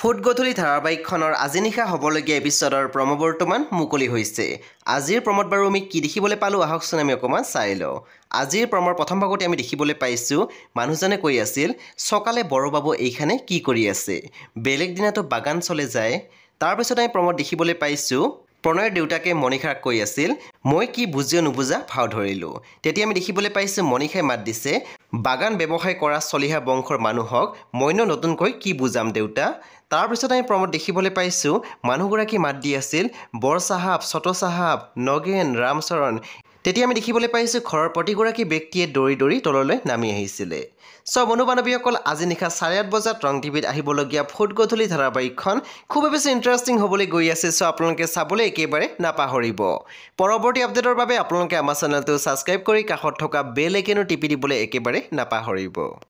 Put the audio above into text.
foot গধূলি ধাৰাবাহিকখনৰ আজি নিশা হ'বলগীয়া এপিচডৰ প্ৰমো বৰ্তমান মুকলি হৈছে আজিৰ প্ৰমত বাৰু আমি কি দেখিবলৈ পালোঁ আহকচোন আমি অকণমান চাই লওঁ আজিৰ প্ৰমৰ প্ৰথম ভাগতে আমি দেখিবলৈ পাইছোঁ মানুহজনে কৈ আছিল চকালে বৰবাবু এইখানে কি কৰি আছে বেলেগ দিনাতো বাগান চলে যায় তাৰপিছত আমি প্ৰমত দেখিবলৈ পাইছোঁ প্ৰণয়ৰ দেউতাকে মণিষাক কৈ আছিল মই কি বুজিও নুবুজা ভাও ধৰিলোঁ তেতিয়া আমি দেখিবলৈ পাইছোঁ মণিষাই মাত দিছে বাগান ব্যৱসায় কৰা চলিহা বংশৰ মানুহক মইনো নতুনকৈ কি বুজাম দেউতা তাৰপিছত আমি প্ৰমোদ দেখিবলৈ পাইছোঁ মানুহগৰাকী মাত দি আছিল বৰ চাহাব ছট চাহাব নগেন ৰামচৰণ তেতিয়া আমি দেখিবলৈ পাইছোঁ ঘৰৰ প্ৰতিগৰাকী ব্যক্তিয়ে দৌৰি দৌৰি তললৈ নামি আহিছিলে চ' বন্ধু বান্ধৱীসকল আজি নিশা চাৰে আঠ বজাত ৰং টিভিত আহিবলগীয়া ফুট গধূলি ধাৰাবাহিকখন খুবেই বেছি ইণ্টাৰেষ্টিং হ'বলৈ গৈ আছে চ' আপোনালোকে চাবলৈ একেবাৰে নাপাহৰিব পৰৱৰ্তী আপডেটৰ বাবে আপোনালোকে আমাৰ চেনেলটো ছাবস্ক্ৰাইব কৰি কাষত থকা বেল আইকেনো টিপি দিবলৈ একেবাৰে নাপাহৰিব